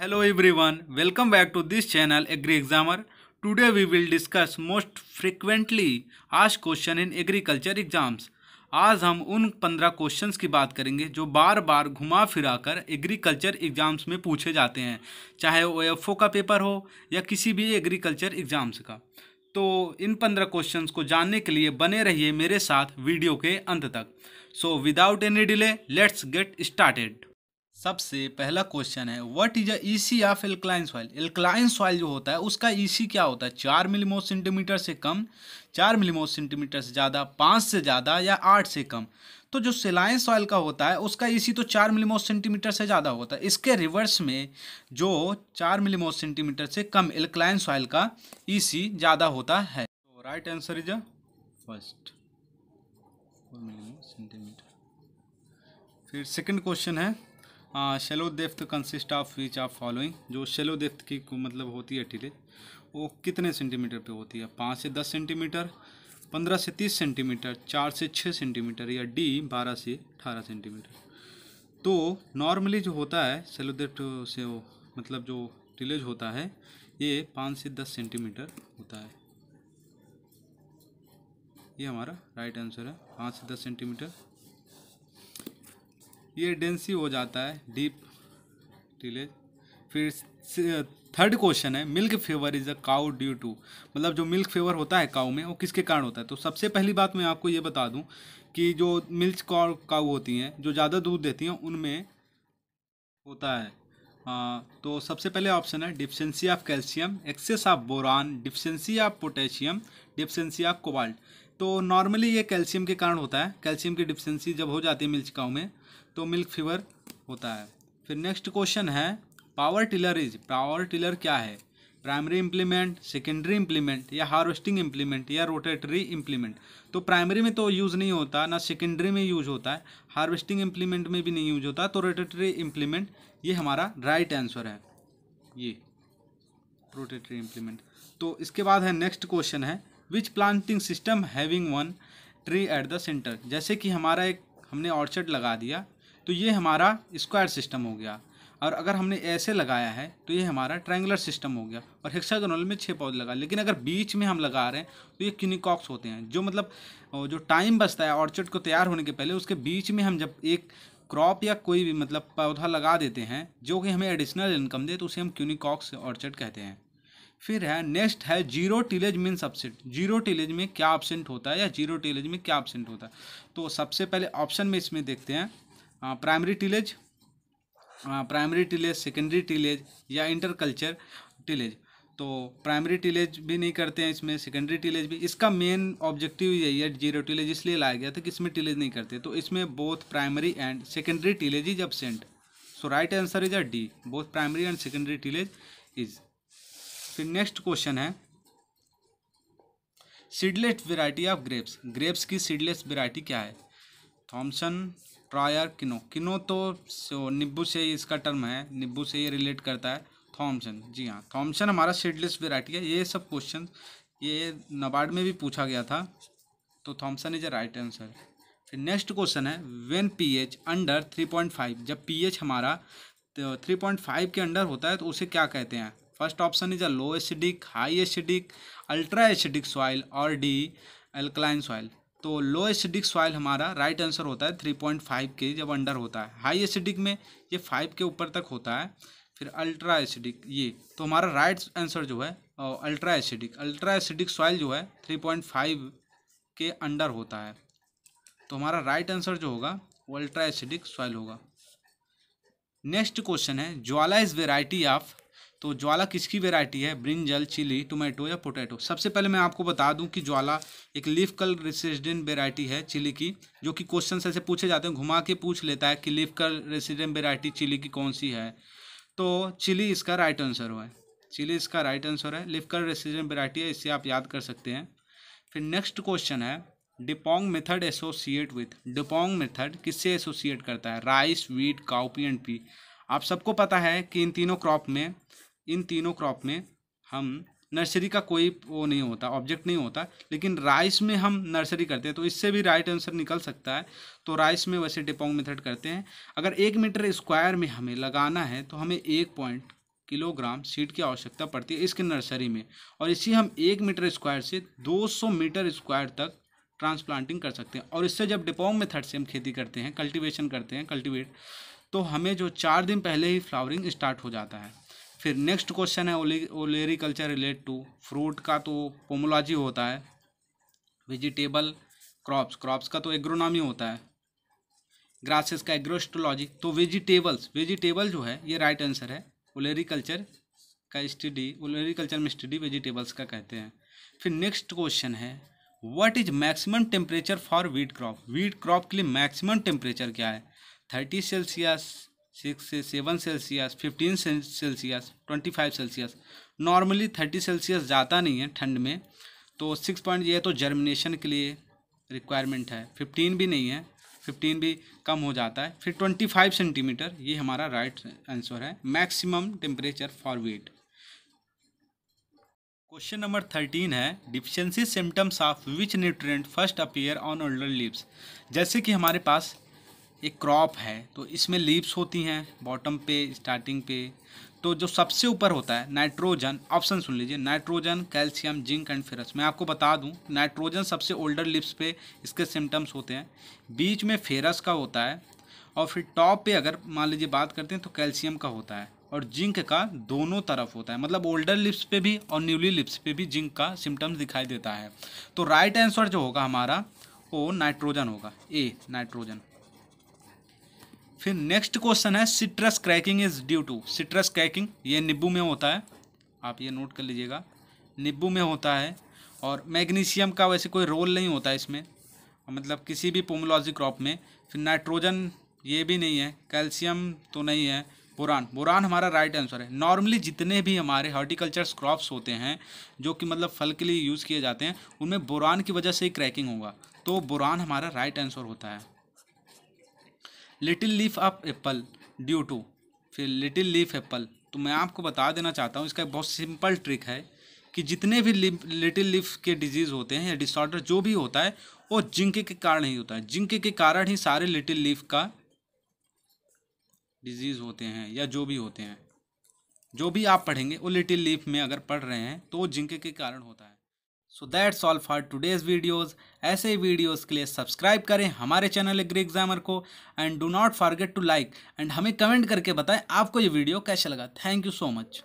hello everyone welcome back to this channel agree examer today we will discuss most frequently आज question in agriculture exams आज हम उन पंद्रह questions की बात करेंगे जो बार बार घुमा फिरा कर एग्रीकल्चर एग्ज़ाम्स में पूछे जाते हैं चाहे ओ एफ ओ का पेपर हो या किसी भी एग्रीकल्चर एग्ज़ाम्स का तो इन पंद्रह क्वेश्चंस को जानने के लिए बने रहिए मेरे साथ वीडियो के अंत तक so without any delay let's get started सबसे पहला क्वेश्चन है what is E C of alkaline soil alkaline soil जो होता है उसका ईसी e क्या होता है चार मिलीमोल सेंटीमीटर से कम चार मिलीमोल सेंटीमीटर से ज़्यादा पाँच से ज़्यादा या आठ से कम तो जो सिलाइन सॉइल का होता है उसका ईसी e तो चार मिलीमोल सेंटीमीटर से ज़्यादा होता है इसके रिवर्स में जो चार मिलीमोल सेंटीमीटर से कम एल्कलाइन सॉइल का ई e ज़्यादा होता है तो right answer is a first four centimetre फिर सेकंड क्वेश्चन है shallow depth consist of which of following जो शेलो डेप्थ की मतलब होती है टिलेज वो कितने सेंटीमीटर पे होती है पाँच से दस सेंटीमीटर पंद्रह से तीस सेंटीमीटर चार से छः सेंटीमीटर या डी बारह से अठारह सेंटीमीटर तो नॉर्मली जो होता है शेलो डेप्थ से वो, मतलब जो टिलेज होता है ये पाँच से दस सेंटीमीटर होता है ये हमारा राइट आंसर है पाँच से दस सेंटीमीटर ये डेंसी हो जाता है डीप टीले फिर थर्ड क्वेश्चन है milk fever is a cow due to मतलब जो मिल्क फेवर होता है काउ में वो किसके कारण होता है तो सबसे पहली बात मैं आपको ये बता दूं कि जो मिल्क काउ होती हैं जो ज़्यादा दूध देती हैं उनमें होता है आ, तो सबसे पहले ऑप्शन है deficiency of calcium excess of boron deficiency of potassium deficiency of cobalt तो नॉर्मली ये कैल्शियम के कारण होता है कैल्शियम की डिफिशेंसी जब हो जाती है मिल्च काउ में तो मिल्क फीवर होता है फिर नेक्स्ट क्वेश्चन है power tiller is power tiller क्या है प्राइमरी इम्प्लीमेंट सेकेंडरी इम्प्लीमेंट या हार्वेस्टिंग इम्प्लीमेंट या रोटेटरी इम्प्लीमेंट तो प्राइमरी में तो यूज़ नहीं होता ना सेकेंडरी में यूज होता है हार्वेस्टिंग इम्प्लीमेंट में भी नहीं यूज होता तो रोटेटरी इम्प्लीमेंट ये हमारा राइट आंसर है ये रोटेटरी इम्प्लीमेंट तो इसके बाद है नेक्स्ट क्वेश्चन है which planting system having one tree at the centre जैसे कि हमारा एक हमने ऑर्चर्ड लगा दिया तो ये हमारा स्क्वायर सिस्टम हो गया और अगर हमने ऐसे लगाया है तो ये हमारा ट्रायंगुलर सिस्टम हो गया और हेक्सागोनल में छः पौधे लगा लेकिन अगर बीच में हम लगा रहे हैं तो ये क्यूनिकॉक्स होते हैं जो मतलब जो टाइम बचता है ऑर्चर्ड को तैयार होने के पहले उसके बीच में हम जब एक क्रॉप या कोई भी मतलब पौधा लगा देते हैं जो कि हमें एडिशनल इनकम दे तो उसे हम क्यूनिकॉक्स ऑर्चर्ड कहते हैं फिर है नेक्स्ट है zero tillage mean subset zero tillage में क्या ऑप्शेंट होता है या जीरो टीलेज में क्या ऑप्शेंट होता है तो सबसे पहले ऑप्शन में इसमें देखते हैं primary tillage primary tillage secondary tillage या इंटरकल्चर टिलेज तो प्राइमरी टिलेज भी नहीं करते हैं इसमें सेकेंडरी टिलेज भी इसका मेन ऑब्जेक्टिव यही है जीरो टिलेज इसलिए लाया गया था कि इसमें टिलेज नहीं करते तो इसमें both primary and secondary tillage is absent so right answer is a D both primary and secondary tillage is फिर नेक्स्ट क्वेश्चन है seedless variety of grapes grapes की सीडलेस वेराइटी क्या है थॉमसन ट्रायर किनो किनो तो निब्बू से इसका टर्म है निब्बू से ये रिलेट करता है थॉमसन जी हाँ थॉमसन हमारा सीडलेस वेराइटी है ये सब क्वेश्चन ये नबार्ड में भी पूछा गया था तो Thompson is a right answer फिर नेक्स्ट क्वेश्चन है when pH under three point five जब पीएच हमारा थ्री पॉइंट फाइव के अंडर होता है तो उसे क्या कहते हैं first option is A low acidic high acidic ultra acidic soil और डी एल्कलाइन सॉइल तो लो एसिडिक सॉइल हमारा राइट आंसर होता है थ्री पॉइंट फाइव के जब अंडर होता है हाई एसिडिक में ये फाइव के ऊपर तक होता है फिर अल्ट्रा एसिडिक ये तो हमारा राइट आंसर जो है ultra acidic ultra acidic soil जो है थ्री पॉइंट फाइव के अंडर होता है तो हमारा राइट आंसर जो होगा वो अल्ट्रा एसिडिक सॉइल होगा नेक्स्ट क्वेश्चन है ज्वाला इज वेराइटी ऑफ तो ज्वाला किसकी वेराइटी है ब्रिंजल चिली टोमेटो या पोटैटो सबसे पहले मैं आपको बता दूं कि ज्वाला एक लीफ कल रेसिडेंट वेराइटी है चिली की जो कि क्वेश्चन ऐसे पूछे जाते हैं घुमा के पूछ लेता है कि leaf curl resident variety chilli की कौन सी है तो चिली इसका राइट आंसर हुआ है चिली इसका राइट आंसर है लिफ कल रेसिडेंट वेराइटी है इसे आप याद कर सकते हैं फिर नेक्स्ट क्वेश्चन है dapog method associate with dapog method किससे एसोसिएट करता है rice wheat cowpea and pea आप सबको पता है कि इन तीनों क्रॉप में इन तीनों क्रॉप में हम नर्सरी का कोई वो नहीं होता ऑब्जेक्ट नहीं होता लेकिन राइस में हम नर्सरी करते हैं तो इससे भी राइट आंसर निकल सकता है तो राइस में वैसे डिपोंग मेथड करते हैं अगर एक मीटर स्क्वायर में हमें लगाना है तो हमें एक पॉइंट किलोग्राम सीड की आवश्यकता पड़ती है इसके नर्सरी में और इसी हम एक मीटर स्क्वायर से दो मीटर स्क्वायर तक ट्रांसप्लांटिंग कर सकते हैं और इससे जब डिपोंग मेथड से हम खेती करते हैं कल्टिवेशन करते हैं कल्टिवेट तो हमें जो चार दिन पहले ही फ्लावरिंग स्टार्ट हो जाता है फिर नेक्स्ट क्वेश्चन है olericulture relate to fruit का तो पोमोलॉजी होता है वेजिटेबल क्रॉप्स क्रॉप्स का तो एग्रोनॉमी होता है ग्रासेस का एग्रोस्टोलॉजी तो वेजिटेबल्स वेजिटेबल जो है ये राइट आंसर है ओलेरी कल्चर का स्टडी ओलेरी कल्चर में स्टडी वेजिटेबल्स का कहते हैं फिर नेक्स्ट क्वेश्चन है what is maximum temperature for wheat crop wheat crop के लिए मैक्सिमम टेम्परेचर क्या है थर्टी सेल्सियस सिक्स से seven Celsius fifteen Celsius twenty five Celsius normally thirty Celsius जाता नहीं है ठंड में तो सिक्स पॉइंट ये है तो जर्मिनेशन के लिए रिक्वायरमेंट है फिफ्टीन भी नहीं है फिफ्टीन भी कम हो जाता है फिर ट्वेंटी फाइव सेंटीमीटर ये हमारा राइट आंसर है maximum temperature for wheat question number thirteen है deficiency symptoms of which nutrient first appear on older leaves जैसे कि हमारे पास एक क्रॉप है तो इसमें लीव्स होती हैं बॉटम पे स्टार्टिंग पे तो जो सबसे ऊपर होता है नाइट्रोजन ऑप्शन सुन लीजिए nitrogen calcium zinc and ferrous मैं आपको बता दूं नाइट्रोजन सबसे ओल्डर लिप्स पे इसके सिम्टम्स होते हैं बीच में फेरस का होता है और फिर टॉप पे अगर मान लीजिए बात करते हैं तो कैल्शियम का होता है और जिंक का दोनों तरफ होता है मतलब ओल्डर लिप्स पे भी और न्यूली लिप्स पे भी जिंक का सिम्टम्स दिखाई देता है तो राइट आंसर जो होगा हमारा वो नाइट्रोजन होगा ए नाइट्रोजन फिर नेक्स्ट क्वेश्चन है citrus cracking is due to citrus cracking ये निब्बू में होता है आप ये नोट कर लीजिएगा निब्बू में होता है और मैग्नीशियम का वैसे कोई रोल नहीं होता है इसमें मतलब किसी भी पोमोलॉजी क्रॉप में फिर नाइट्रोजन ये भी नहीं है कैल्शियम तो नहीं है बुरान बुरान हमारा राइट आंसर है नॉर्मली जितने भी हमारे हॉर्टिकल्चर क्रॉप्स होते हैं जो कि मतलब फल के लिए यूज़ किए जाते हैं उनमें बुरान की वजह से ही क्रैकिंग होगा तो बुरान हमारा राइट आंसर होता है little leaf of apple due to फिर लिटिल लीफ एप्पल तो मैं आपको बता देना चाहता हूँ इसका एक बहुत सिंपल ट्रिक है कि जितने भी लिटिल लीफ के डिजीज़ होते हैं या डिसऑर्डर जो भी होता है वो जिंक के कारण ही होता है जिंक के कारण ही सारे लिटिल लीफ का डिजीज़ होते हैं या जो भी होते हैं जो भी आप पढ़ेंगे वो लिटिल लीफ में अगर पढ़ रहे हैं तो वो जिंक के कारण होता है so that's all for today's videos ऐसे ही वीडियोस के लिए सब्सक्राइब करें हमारे चैनल एग्री एग्जामर को and do not forget to like and हमें कमेंट करके बताएं आपको ये वीडियो कैसा लगा थैंक यू सो मच